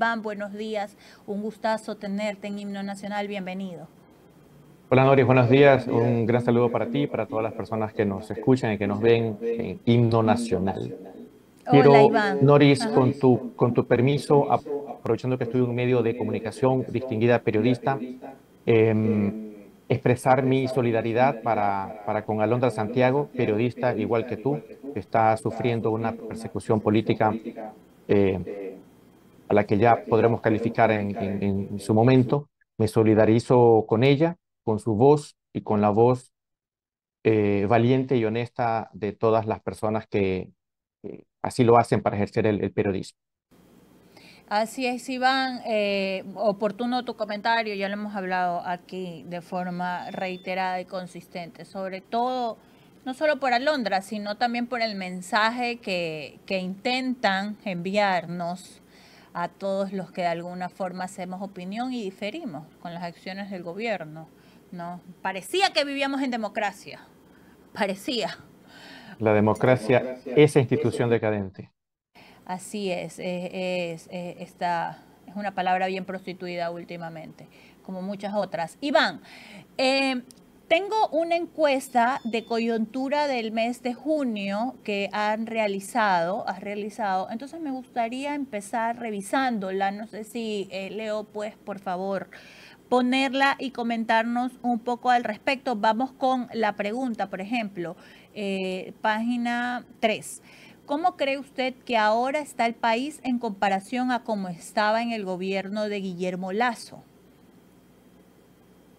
Iván, buenos días. Un gustazo tenerte en Himno Nacional, bienvenido. Hola Noris, buenos días. Un gran saludo para ti y para todas las personas que nos escuchan y que nos ven en Himno Nacional. Quiero, Noris, con tu, con tu permiso, aprovechando que estoy en un medio de comunicación, distinguida periodista, em, expresar mi solidaridad para, con Alondra Santiago, periodista igual que tú, que está sufriendo una persecución política eh, a la que ya podremos calificar en, su momento. Me solidarizo con ella, con su voz y con la voz eh, valiente y honesta de todas las personas que así lo hacen para ejercer el, periodismo. Así es, Iván, eh, oportuno tu comentario, ya lo hemos hablado aquí de forma reiterada y consistente, sobre todo, no solo por Alondra, sino también por el mensaje que, que intentan enviarnos a todos los que de alguna forma hacemos opinión y diferimos con las acciones del gobierno. ¿no? Parecía que vivíamos en democracia, parecía. La democracia, es institución decadente. Así es, es, es, es una palabra bien prostituida últimamente, como muchas otras. Iván, eh, tengo una encuesta de coyuntura del mes de junio que han realizado, has realizado. Entonces me gustaría empezar revisándola. No sé si eh, Leo, pues, por favor, ponerla y comentarnos un poco al respecto. Vamos con la pregunta, por ejemplo, eh, página 3. ¿Cómo cree usted que ahora está el país en comparación a cómo estaba en el gobierno de Guillermo Lazo?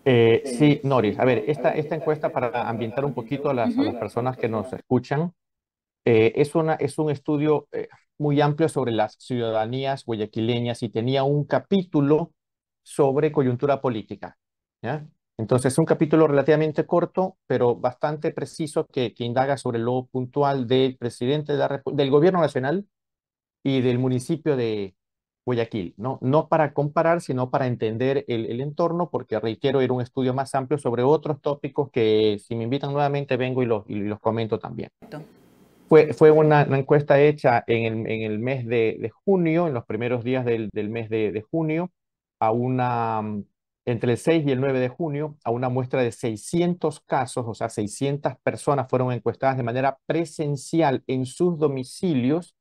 Eh, sí, Noris. A ver, esta, encuesta para ambientar un poquito a las, personas que nos escuchan, eh, es, un estudio eh, muy amplio sobre las ciudadanías guayaquileñas y tenía un capítulo sobre coyuntura política. ¿ya? Entonces, un capítulo relativamente corto, pero bastante preciso que, indaga sobre lo puntual del presidente del gobierno nacional y del municipio de, Guayaquil, ¿no? No para comparar, sino para entender el, el, entorno, porque ir ir un estudio más amplio sobre otros tópicos que si me invitan nuevamente vengo y los, y los comento también. Fue, fue una, encuesta hecha en el, en el mes de, de, junio, en los primeros días del, del mes de, de, junio, a una, mm, entre el 6 y el 9 de junio, a una muestra de 600 casos, o sea, 600 personas fueron encuestadas de manera presencial en sus domicilios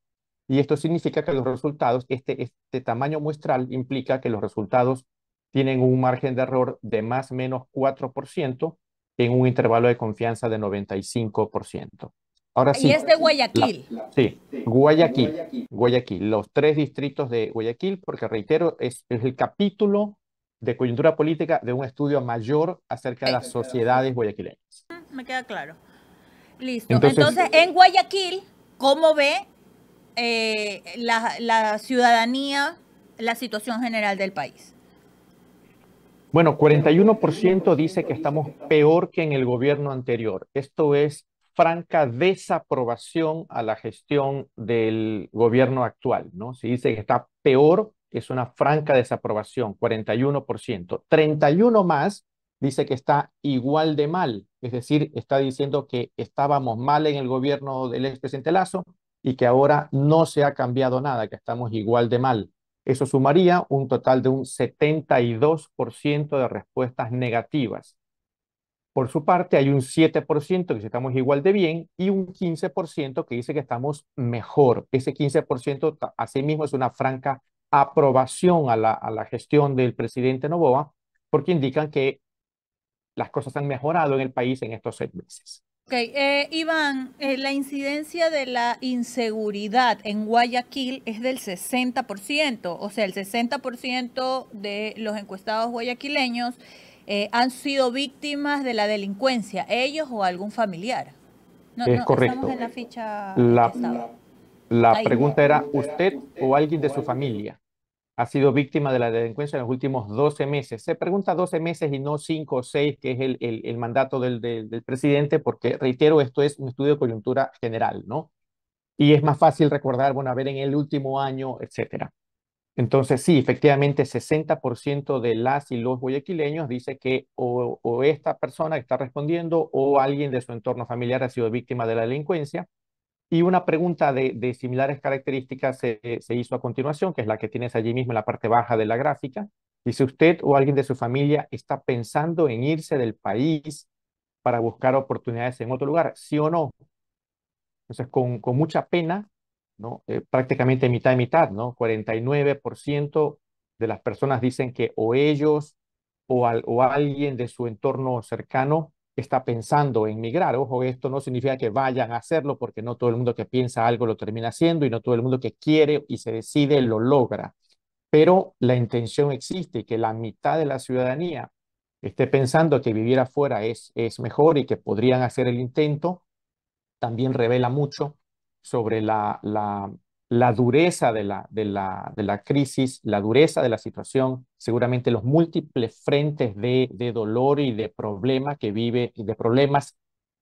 y esto significa que los resultados, este, este tamaño muestral implica que los resultados tienen un margen de error de más o menos 4% en un intervalo de confianza de 95%. Ahora sí. Y es de Guayaquil. sí, Guayaquil, Guayaquil, los tres distritos de Guayaquil, porque reitero, es, es, el capítulo de coyuntura política de un estudio mayor acerca de las sociedades guayaquileñas. Ah, me queda claro. Listo. Entonces en Guayaquil, ¿cómo ve eh, la, ciudadanía la situación general del país? Bueno, 41% dice que estamos peor que en el gobierno anterior. Esto es franca desaprobación a la gestión del gobierno actual, ¿no? Si dice que está peor, es una franca desaprobación, 41%. 31 más dice que está igual de mal, es decir, está diciendo que estábamos mal en el gobierno del expresidente Lazo, y que ahora no se ha cambiado nada, que estamos igual de mal. Eso sumaría un total de un 72% de respuestas negativas. Por su parte, hay un 7% que dice estamos igual de bien y un 15% que dice que estamos mejor. Ese 15% asimismo es una franca aprobación a la, a la gestión del presidente Novoa porque indican que las cosas han mejorado en el país en estos seis meses. Ok, eh, Iván, eh, la incidencia de la inseguridad en Guayaquil es del 60%, o sea, el 60% de los encuestados guayaquileños eh, han sido víctimas de la delincuencia, ellos o algún familiar. No, es correcto. En la, la pregunta era usted o alguien de su familia ha sido víctima de la delincuencia en los últimos 12 meses. Se pregunta 12 meses y no 5 o 6, que es el, mandato del, presidente, porque, reitero, esto es un estudio de coyuntura general, ¿no? Y es más fácil recordar, bueno, a ver, en el último año, etcétera. Entonces, sí, efectivamente, 60% de las y los guayaquileños dice que o, esta persona está respondiendo o alguien de su entorno familiar ha sido víctima de la delincuencia. Y una pregunta de, similares características se, hizo a continuación, que es la que tienes allí mismo en la parte baja de la gráfica. Dice, ¿usted o alguien de su familia está pensando en irse del país para buscar oportunidades en otro lugar? ¿Sí o no? Entonces, con, mucha pena, ¿no? Eh, prácticamente mitad y mitad, ¿no? 49% de las personas dicen que o ellos o alguien de su entorno cercano está pensando en migrar. Ojo, esto no significa que vayan a hacerlo porque no todo el mundo que piensa algo lo termina haciendo y no todo el mundo que quiere y se decide lo logra. Pero la intención existe que la mitad de la ciudadanía esté pensando que vivir afuera es, es mejor y que podrían hacer el intento, también revela mucho sobre la, la la dureza de la, de, la, de la crisis, la dureza de la situación, seguramente los múltiples frentes de, dolor y de, problema que vive, de problemas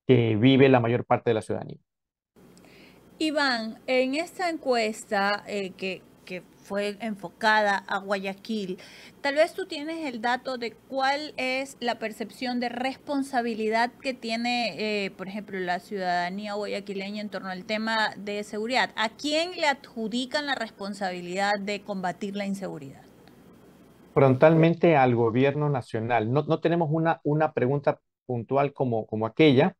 que vive la mayor parte de la ciudadanía. Iván, en esta encuesta eh, que, fue enfocada a Guayaquil. Tal vez tú tienes el dato de cuál es la percepción de responsabilidad que tiene, eh, por ejemplo, la ciudadanía guayaquileña en torno al tema de seguridad. ¿A quién le adjudican la responsabilidad de combatir la inseguridad? Frontalmente al gobierno nacional. No, tenemos una, una pregunta puntual como, como aquella,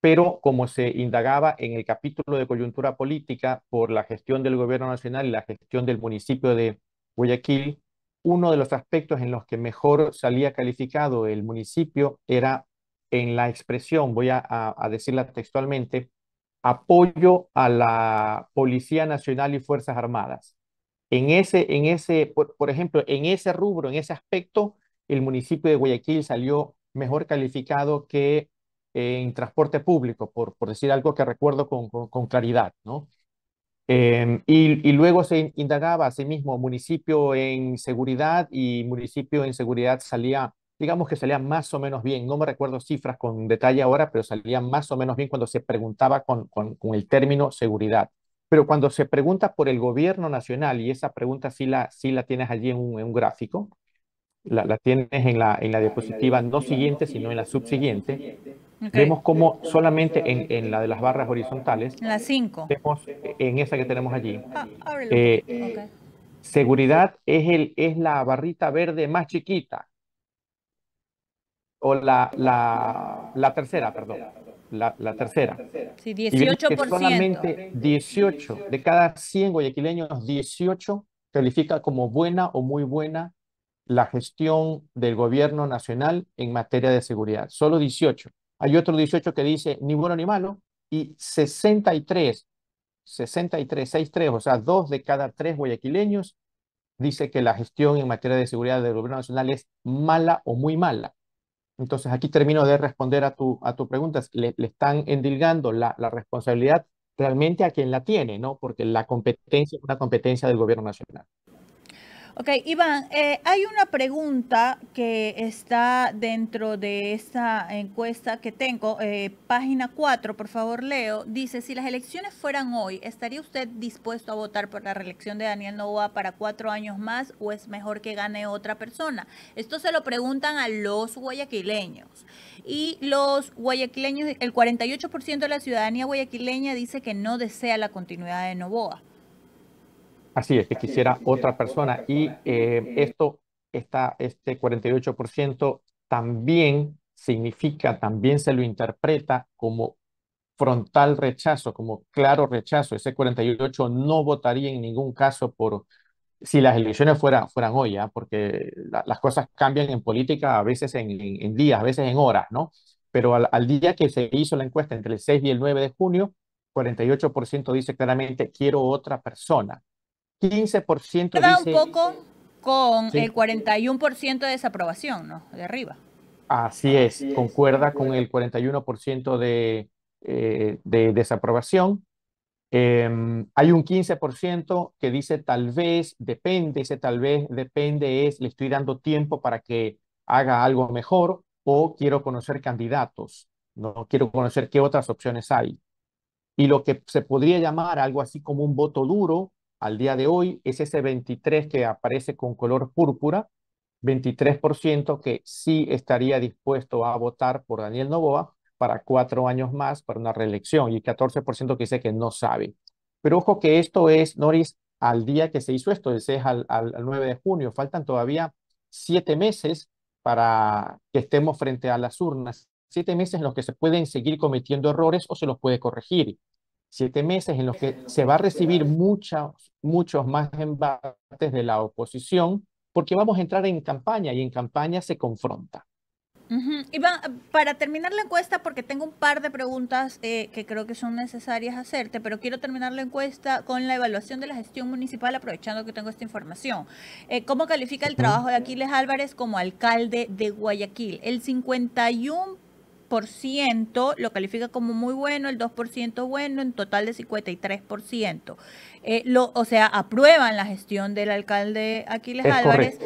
pero como se indagaba en el capítulo de coyuntura política por la gestión del gobierno nacional y la gestión del municipio de Guayaquil, uno de los aspectos en los que mejor salía calificado el municipio era en la expresión, voy a, decirla textualmente, apoyo a la Policía Nacional y Fuerzas Armadas. En ese, en ese, por ejemplo, en ese rubro, en ese aspecto, el municipio de Guayaquil salió mejor calificado que en transporte público, por, por decir algo que recuerdo con, con, claridad, ¿no? Em, y, luego se indagaba a sí mismo municipio en seguridad y municipio en seguridad salía, digamos que salía más o menos bien, no me recuerdo cifras con detalle ahora, pero salía más o menos bien cuando se preguntaba con, el término seguridad. Pero cuando se pregunta por el gobierno nacional, y esa pregunta sí la, sí la tienes allí en un, gráfico, la, la, tienes en la, en la diapositiva no siguiente, sino en la subsiguiente Vemos cómo solamente en, en, la de las barras horizontales, la 5, vemos eh, en esa que tenemos allí, ah, eh, seguridad es, el, es la barrita verde más chiquita, o la, la, la tercera, perdón, la, tercera. Sí, 18%. solamente 18 de cada 100 guayaquileños, 18 califica como buena o muy buena la gestión del gobierno nacional en materia de seguridad, solo 18. Hay otro 18 que dice ni bueno ni malo. Y 63, 63, 63, o sea, dos de cada tres guayaquileños dice que la gestión en materia de seguridad del gobierno nacional es mala o muy mala. Entonces, aquí termino de responder a tu, a tu pregunta. Le, están endilgando la, la, responsabilidad realmente a quien la tiene, ¿no? Porque la competencia es una competencia del gobierno nacional. Ok, Iván, eh, hay una pregunta que está dentro de esta encuesta que tengo, eh, página 4, por favor, Leo. Dice, si las elecciones fueran hoy, ¿estaría usted dispuesto a votar por la reelección de Daniel Novoa para cuatro años más o es mejor que gane otra persona? Esto se lo preguntan a los guayaquileños. Y los guayaquileños, el 48% de la ciudadanía guayaquileña dice que no desea la continuidad de Novoa. Así es, que quisiera otra persona. Y eh, esto, está este 48% también significa, también se lo interpreta como frontal rechazo, como claro rechazo. Ese 48 no votaría en ningún caso por si las elecciones fueran, fueran hoy, ¿ah? porque las cosas cambian en política a veces en, días, a veces en horas, ¿no? Pero al día que se hizo la encuesta entre el 6 y el 9 de junio, 48% dice claramente quiero otra persona. 15% Queda un poco con el 41% de desaprobación, ¿no? De arriba. Así es, concuerda con el 41% eh, de, desaprobación. Em, hay un 15% que dice tal vez, depende, dice tal vez depende es, le estoy dando tiempo para que haga algo mejor o quiero conocer candidatos, no quiero conocer qué otras opciones hay. Y lo que se podría llamar algo así como un voto duro al día de hoy es ese 23 que aparece con color púrpura, 23% que sí estaría dispuesto a votar por Daniel Novoa para cuatro años más para una reelección y 14% que dice que no sabe. Pero ojo que esto es, Noris, al día que se hizo esto, es al, 9 de junio, faltan todavía siete meses para que estemos frente a las urnas, siete meses en los que se pueden seguir cometiendo errores o se los puede corregir siete meses en los que se va a recibir muchos, muchos más embates de la oposición, porque vamos a entrar en campaña y en campaña se confronta. Iván, para terminar la encuesta, porque tengo un par de preguntas eh, que creo que son necesarias hacerte, pero quiero terminar la encuesta con la evaluación de la gestión municipal, aprovechando que tengo esta información. Eh, ¿Cómo califica el trabajo de Aquiles Álvarez como alcalde de Guayaquil? El 51 ciento lo califica como muy bueno, el 2% bueno, en total de 53%. Eh, lo, o sea, aprueban la gestión del alcalde Aquiles Álvarez,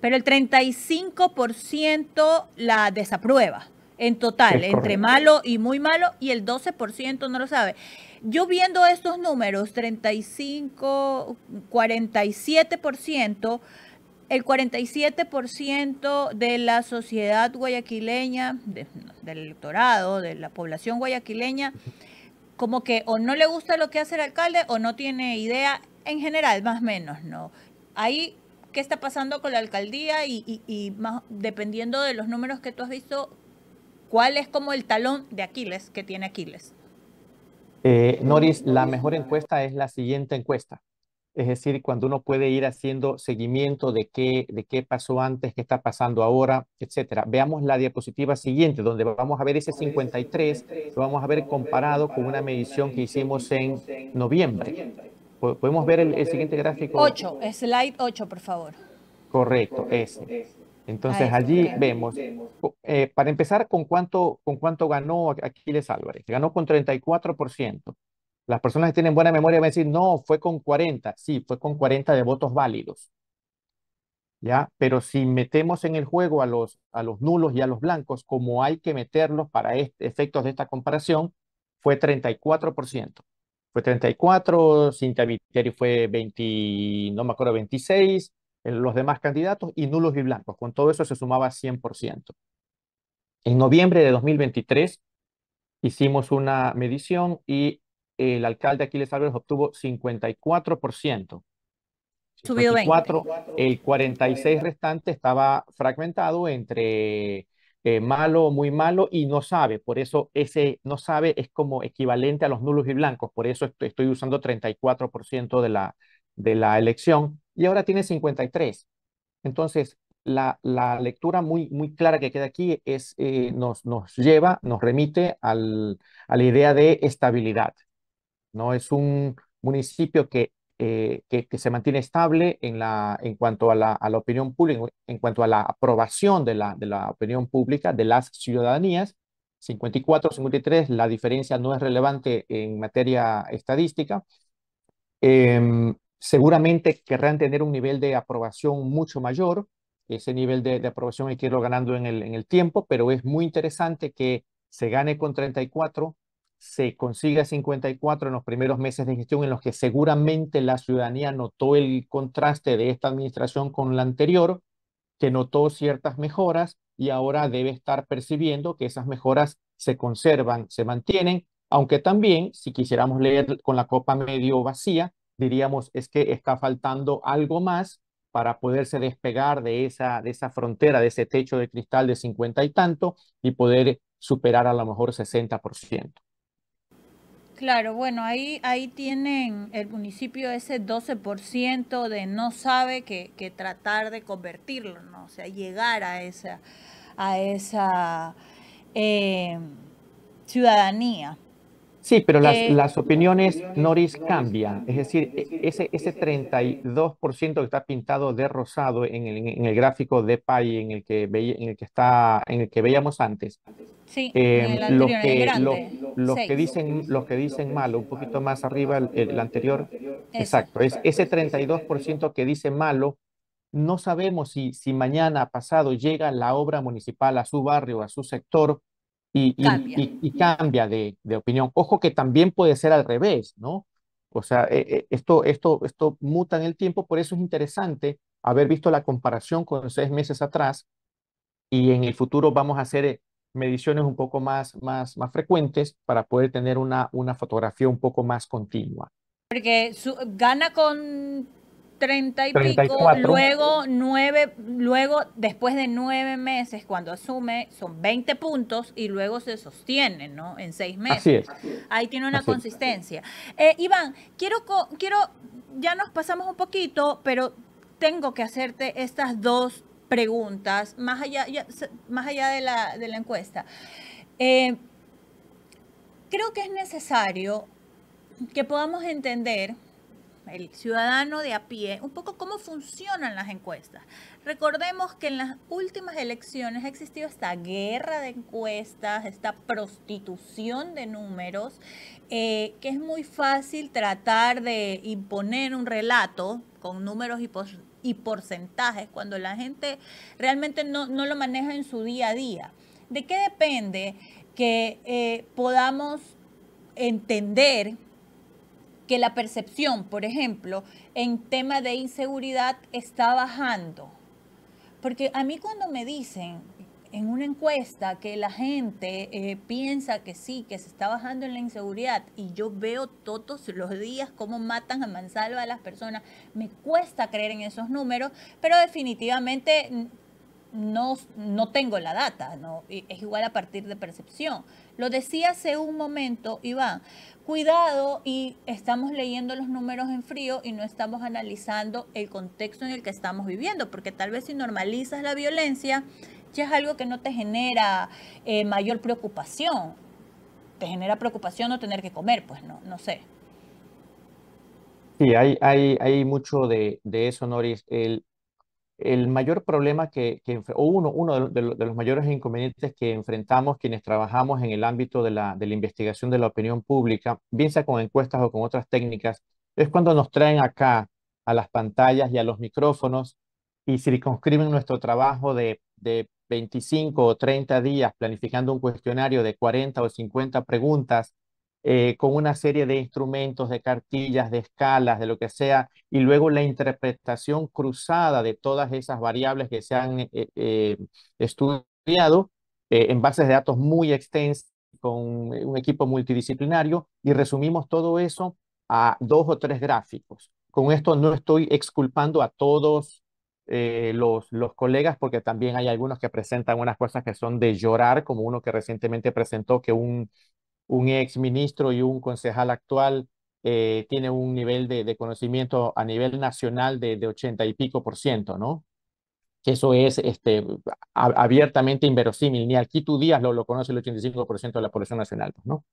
pero el 35% la desaprueba en total, entre malo y muy malo, y el 12% no lo sabe. Yo viendo estos números, 35, 47%, el 47% de la sociedad guayaquileña, del electorado, de la población guayaquileña, como que o no le gusta lo que hace el alcalde o no tiene idea, en general, más o menos, ¿no? Ahí, ¿qué está pasando con la alcaldía? Y, más, dependiendo de los números que tú has visto, ¿cuál es como el talón de Aquiles que tiene Aquiles? Eh, Noris, la mejor encuesta es la siguiente encuesta es decir, cuando uno puede ir haciendo seguimiento de qué, de qué pasó antes, qué está pasando ahora, etcétera. Veamos la diapositiva siguiente, donde vamos a ver ese 53, lo vamos a ver comparado con una medición que hicimos en noviembre. Podemos ver el, siguiente gráfico. 8, slide 8, por favor. Correcto, ese. Entonces allí vemos, eh, para empezar, ¿con cuánto, ¿con cuánto ganó Aquiles Álvarez? Ganó con 34%. Las personas que tienen buena memoria van a decir, no, fue con 40. Sí, fue con 40 de votos válidos. ¿Ya? Pero si metemos en el juego a los, a los nulos y a los blancos, como hay que meterlos para efectos de esta comparación, fue 34%. Fue 34, Cintia Viteri fue 20, no me acuerdo, 26, eh, los demás candidatos y nulos y blancos. Con todo eso se sumaba 100%. En noviembre de 2023 hicimos una medición y el alcalde Aquiles Álvarez obtuvo 54%. El 46 restante estaba fragmentado entre eh, malo, muy malo y no sabe. Por eso ese no sabe es como equivalente a los nulos y blancos. Por eso estoy, usando 34% de la, de la elección y ahora tiene 53. Entonces, la, la lectura muy, muy clara que queda aquí es, eh, nos, nos lleva, nos remite a la idea de estabilidad. ¿no? Es un municipio eh, que, que, se mantiene estable en, la, en cuanto a la, opinión pública, en cuanto a la aprobación de la, de la opinión pública de las ciudadanías. 54-53, la diferencia no es relevante en materia estadística. Em, seguramente querrán tener un nivel de aprobación mucho mayor. Ese nivel de, aprobación hay que irlo ganando en el tiempo, pero es muy interesante que se gane con 34 se consigue 54 en los primeros meses de gestión en los que seguramente la ciudadanía notó el contraste de esta administración con la anterior, que notó ciertas mejoras y ahora debe estar percibiendo que esas mejoras se conservan, se mantienen, aunque también si quisiéramos leer con la copa medio vacía, diríamos es que está faltando algo más para poderse despegar de esa, de esa frontera, de ese techo de cristal de 50 y tanto y poder superar a lo mejor 60%. Claro, bueno, ahí, ahí tienen el municipio ese 12% de no sabe que, tratar de convertirlo, ¿no? O sea, llegar a esa, eh, ciudadanía. Sí, pero las, eh, las opiniones Noris cambian. Es decir, e, ese, ese 32% que está pintado de rosado en el, gráfico de PAI en el que veía, en el que está en el que veíamos antes. Sí, los que, los, que dicen que dicen malo, un poquito más arriba el, anterior. Exacto, es ese 32% que dice malo. No sabemos si, si mañana pasado llega la obra municipal a su barrio, a su sector, y, cambia, de, opinión. Ojo que también puede ser al revés, ¿no? O sea, eh, eh, esto, esto, esto muta en el tiempo, por eso es interesante haber visto la comparación con seis meses atrás y en el futuro vamos a hacer mediciones un poco más, más, más frecuentes para poder tener una, una fotografía un poco más continua. Porque gana con 30 y pico, luego nueve, luego después de nueve meses cuando asume son 20 puntos y luego se sostiene, ¿no? En seis meses. Ahí tiene una consistencia. Eh, Iván, quiero, quiero, ya nos pasamos un poquito, pero tengo que hacerte estas dos preguntas, más allá, más allá de, la, encuesta. Eh, creo que es necesario que podamos entender el ciudadano de a pie, un poco cómo funcionan las encuestas. Recordemos que en las últimas elecciones ha existido esta guerra de encuestas, esta prostitución de números, eh, que es muy fácil tratar de imponer un relato con números y, y porcentajes cuando la gente realmente no, lo maneja en su día a día. ¿De qué depende que eh, podamos entender que la percepción, por ejemplo, en tema de inseguridad está bajando. Porque a mí cuando me dicen en una encuesta que la gente eh, piensa que sí, que se está bajando en la inseguridad, y yo veo todos los días cómo matan a mansalva a las personas, me cuesta creer en esos números, pero definitivamente no, no tengo la data, ¿no? es igual a partir de percepción. Lo decía hace un momento, Iván, cuidado y estamos leyendo los números en frío y no estamos analizando el contexto en el que estamos viviendo, porque tal vez si normalizas la violencia, ya es algo que no te genera eh, mayor preocupación. Te genera preocupación no tener que comer, pues no, no sé. Sí, hay, hay, hay mucho de, de eso, Noris. El, el mayor problema que, o uno, uno de, los mayores inconvenientes que enfrentamos quienes trabajamos en el ámbito de la, de la investigación de la opinión pública, bien sea con encuestas o con otras técnicas, es cuando nos traen acá a las pantallas y a los micrófonos y circunscriben nuestro trabajo de, de 25 o 30 días planificando un cuestionario de 40 o 50 preguntas eh, con una serie de instrumentos, de cartillas, de escalas, de lo que sea, y luego la interpretación cruzada de todas esas variables que se han eh, eh, estudiado en bases de datos muy extensas, con un equipo multidisciplinario, y resumimos todo eso a dos o tres gráficos. Con esto no estoy exculpando a todos los, los colegas, porque también hay algunos que presentan unas cosas que son de llorar, como uno que recientemente presentó que un un ex ministro y un concejal actual eh, tiene un nivel de, de, conocimiento a nivel nacional de, de 80 y pico por ciento, ¿no? eso es este, abiertamente inverosímil. Ni aquí tú Díaz lo, lo conoce el 85 por ciento de la población nacional, ¿no?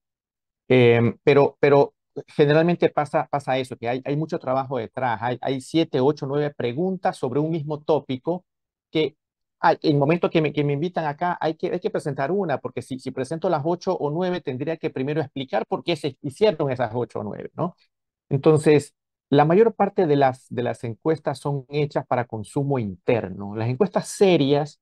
Eh, pero, pero generalmente pasa, pasa eso, que hay, hay mucho trabajo detrás. Hay, hay siete, ocho, nueve preguntas sobre un mismo tópico que en el momento que me, que me invitan acá, hay que, hay que presentar una, porque si, si presento las ocho o nueve, tendría que primero explicar por qué se hicieron esas ocho o nueve, ¿no? Entonces, la mayor parte de las, de las encuestas son hechas para consumo interno. Las encuestas serias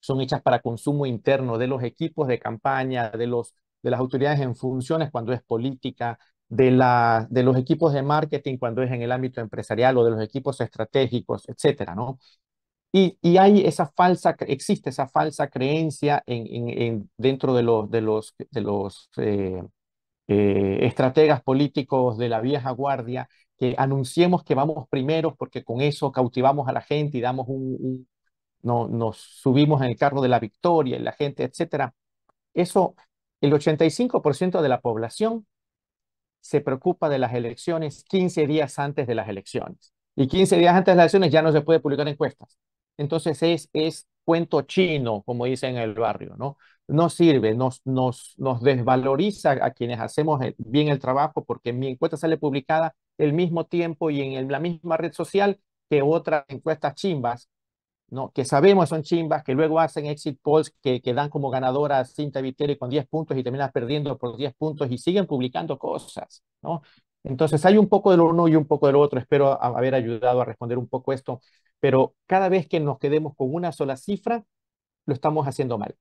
son hechas para consumo interno de los equipos de campaña, de, los, de las autoridades en funciones cuando es política, de, la, de los equipos de marketing cuando es en el ámbito empresarial o de los equipos estratégicos, etcétera, ¿no? Y, hay esa falsa, existe esa falsa creencia en, dentro de los, eh, eh, estrategas políticos de la vieja guardia que anunciemos que vamos primeros porque con eso cautivamos a la gente y damos un, no, nos subimos en el carro de la victoria y la gente, etcétera. Eso, el 85% de la población se preocupa de las elecciones 15 días antes de las elecciones. Y 15 días antes de las elecciones ya no se puede publicar encuestas. Entonces es, es cuento chino, como dicen en el barrio, ¿no? No sirve, nos, nos, nos desvaloriza a quienes hacemos bien el trabajo porque mi encuesta sale publicada el mismo tiempo y en la misma red social que otras encuestas chimbas, ¿no? que sabemos son chimbas, que luego hacen exit polls que, que dan como ganadora a Cinta Viteri con 10 puntos y terminas perdiendo por 10 puntos y siguen publicando cosas. ¿no? Entonces hay un poco de lo uno y un poco de lo otro. Espero haber ayudado a responder un poco esto, pero cada vez que nos quedemos con una sola cifra, lo estamos haciendo mal.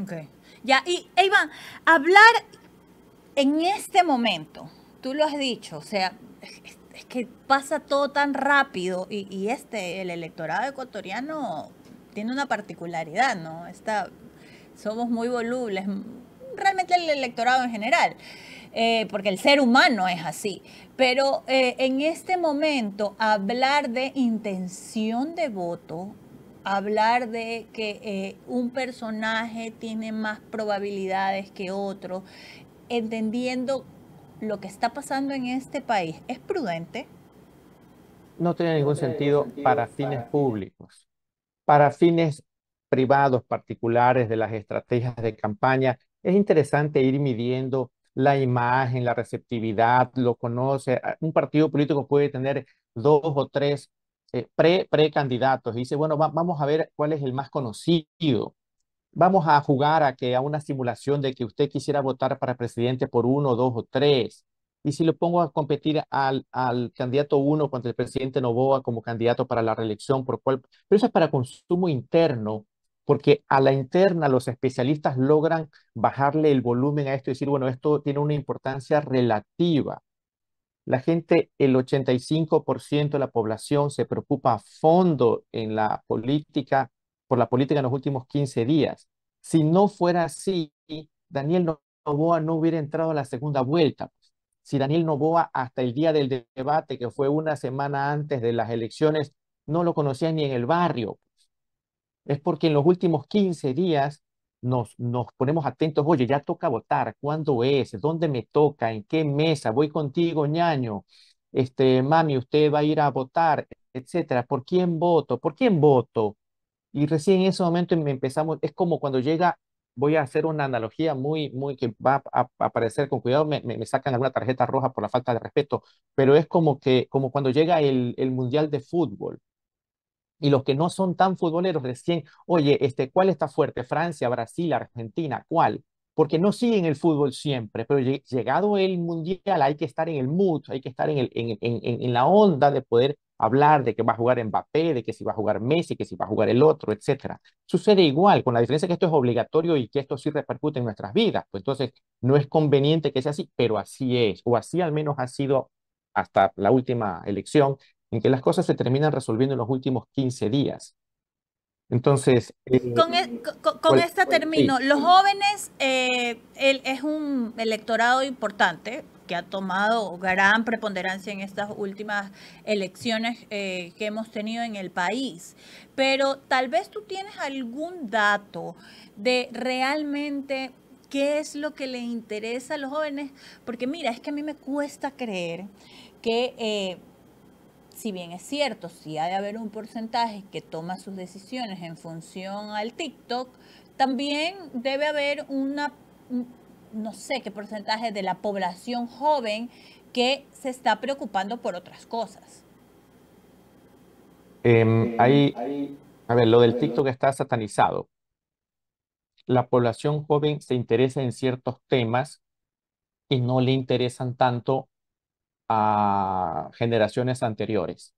Ok. Ya, y Eva hablar en este momento, tú lo has dicho, o sea, es que pasa todo tan rápido y, este, el electorado ecuatoriano tiene una particularidad, ¿no? Está, somos muy volubles, realmente el electorado en general. Eh, porque el ser humano es así. Pero eh, en este momento hablar de intención de voto, hablar de que eh, un personaje tiene más probabilidades que otro, entendiendo lo que está pasando en este país, ¿es prudente? No tiene ningún sentido para fines públicos. Para fines privados, particulares, de las estrategias de campaña, es interesante ir midiendo la imagen, la receptividad, lo conoce. Ah, un partido político puede tener dos o tres eh, precandidatos. Y dice, bueno, vamos a ver cuál es el más conocido. Vamos a jugar a que a una simulación de que usted quisiera votar para presidente por uno, dos o tres. Y si lo pongo a competir al, al candidato uno contra el presidente Novoa como candidato para la reelección, por cual, pero eso es para consumo interno porque a la interna los especialistas logran bajarle el volumen a esto y decir, bueno, esto tiene una importancia relativa. La gente, el 85% de la población se preocupa a fondo en la política, por la política en los últimos 15 días. Si no fuera así, Daniel Novoa no hubiera entrado a la segunda vuelta. Si Daniel Novoa hasta el día del debate, que fue una semana antes de las elecciones, no lo conocía ni en el barrio es porque en los últimos 15 días nos, nos ponemos atentos, oye, ya toca votar, ¿cuándo es? ¿Dónde me toca? ¿En qué mesa? ¿Voy contigo, ñaño? Este, mami, usted va a ir a votar, etcétera. ¿Por quién voto? ¿Por quién voto? Y recién en ese momento me empezamos, es como cuando llega, voy a hacer una analogía muy, muy que va a, aparecer con cuidado, me, me, sacan alguna tarjeta roja por la falta de respeto, pero es como que, como cuando llega el, el Mundial de Fútbol y los que no son tan futboleros recién, oye, este, ¿cuál está fuerte? Francia, Brasil, Argentina, ¿cuál? Porque no siguen el fútbol siempre, pero llegado el mundial hay que estar en el mood, hay que estar en, el, en, la onda de poder hablar de que va a jugar Mbappé, de que si va a jugar Messi, que si va a jugar el otro, etc. Sucede igual, con la diferencia que esto es obligatorio y que esto sí repercute en nuestras vidas. Pues entonces, no es conveniente que sea así, pero así es, o así al menos ha sido hasta la última elección en que las cosas se terminan resolviendo en los últimos 15 días. Entonces... Eh, con, este esta termino. Los jóvenes eh, es un electorado importante que ha tomado gran preponderancia en estas últimas elecciones eh, que hemos tenido en el país. Pero tal vez tú tienes algún dato de realmente qué es lo que le interesa a los jóvenes, porque mira, es que a mí me cuesta creer que si bien es cierto, si ha de haber un porcentaje que toma sus decisiones en función al TikTok, también debe haber una, no sé qué porcentaje de la población joven que se está preocupando por otras cosas. Eh, a ver, lo del TikTok está satanizado. La población joven se interesa en ciertos temas y no le interesan tanto a generaciones anteriores.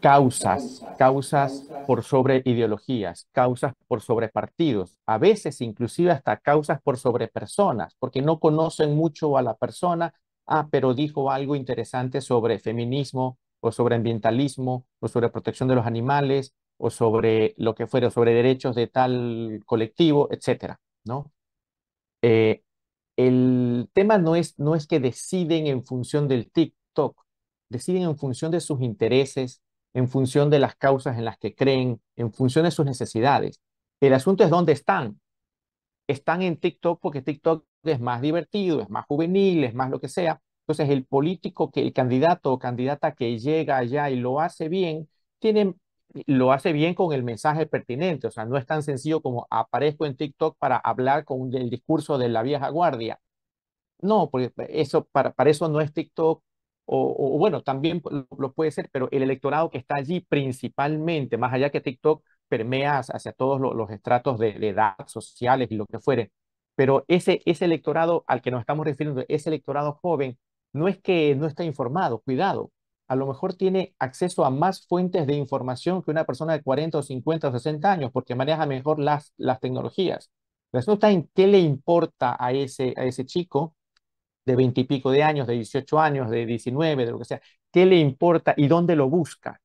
Causas, causas por sobre ideologías, causas por sobre partidos, a veces inclusive hasta causas por sobre personas, porque no conocen mucho a la persona, ah, pero dijo algo interesante sobre feminismo o sobre ambientalismo o sobre protección de los animales o sobre lo que fuera, sobre derechos de tal colectivo, etcétera, ¿no? Eh, el tema no es, no es que deciden en función del TikTok, deciden en función de sus intereses, en función de las causas en las que creen, en función de sus necesidades. El asunto es dónde están. Están en TikTok porque TikTok es más divertido, es más juvenil, es más lo que sea. Entonces el político, que el candidato o candidata que llega allá y lo hace bien, tiene lo hace bien con el mensaje pertinente, o sea, no es tan sencillo como aparezco en TikTok para hablar con el discurso de la vieja guardia. No, porque eso, para, para eso no es TikTok, o, bueno, también lo, puede ser, pero el electorado que está allí principalmente, más allá que TikTok permea hacia todos los, estratos de, edad, sociales y lo que fuere, pero ese, ese electorado al que nos estamos refiriendo, ese electorado joven, no es que no está informado, cuidado, a lo mejor tiene acceso a más fuentes de información que una persona de 40 o 50 o 60 años, porque maneja mejor las, las tecnologías. La está en qué le importa a ese, a ese chico de 20 y pico de años, de 18 años, de 19, de lo que sea, qué le importa y dónde lo busca.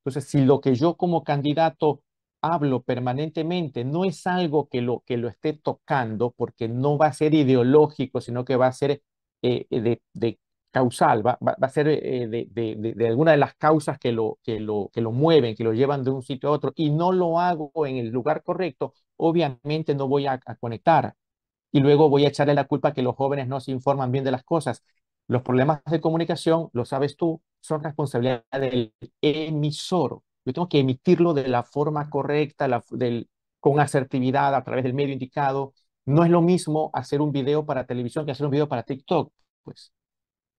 Entonces, si lo que yo como candidato hablo permanentemente no es algo que lo, que lo esté tocando, porque no va a ser ideológico, sino que va a ser eh, eh, de, de causal, va, a ser eh, eh, de, alguna de las causas que lo, que, lo, que lo mueven, que lo llevan de un sitio a otro, y no lo hago en el lugar correcto, obviamente no voy a, conectar. Y luego voy a echarle la culpa que los jóvenes no se informan bien de las cosas. Los problemas de comunicación, lo sabes tú, son responsabilidad del emisor. Yo tengo que emitirlo de la forma correcta, la, del, con asertividad, a través del medio indicado. No es lo mismo hacer un video para televisión que hacer un video para TikTok, pues.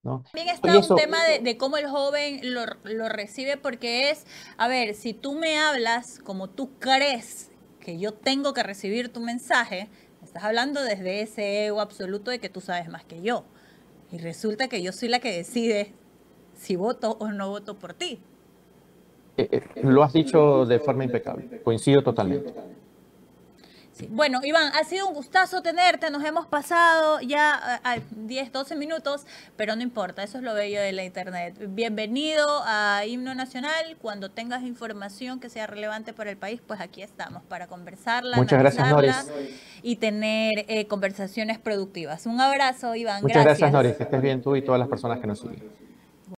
También está un tema de, cómo el joven lo, recibe, porque es, a ver, si tú me hablas como tú crees que yo tengo que recibir tu mensaje, estás hablando desde ese ego absoluto de que tú sabes más que yo. Y resulta que yo soy la que decide si voto o no voto por ti. Eh, eh, lo has dicho de forma impecable, coincido totalmente. Bueno, Iván, ha sido un gustazo tenerte. Nos hemos pasado ya a, 10, 12 minutos, pero no importa, eso es lo bello de la Internet. Bienvenido a Himno Nacional. Cuando tengas información que sea relevante para el país, pues aquí estamos para conversarla. Muchas gracias, Y tener eh, conversaciones productivas. Un abrazo, Iván. Muchas gracias, gracias Noris. estés bien tú y todas las personas que nos siguen.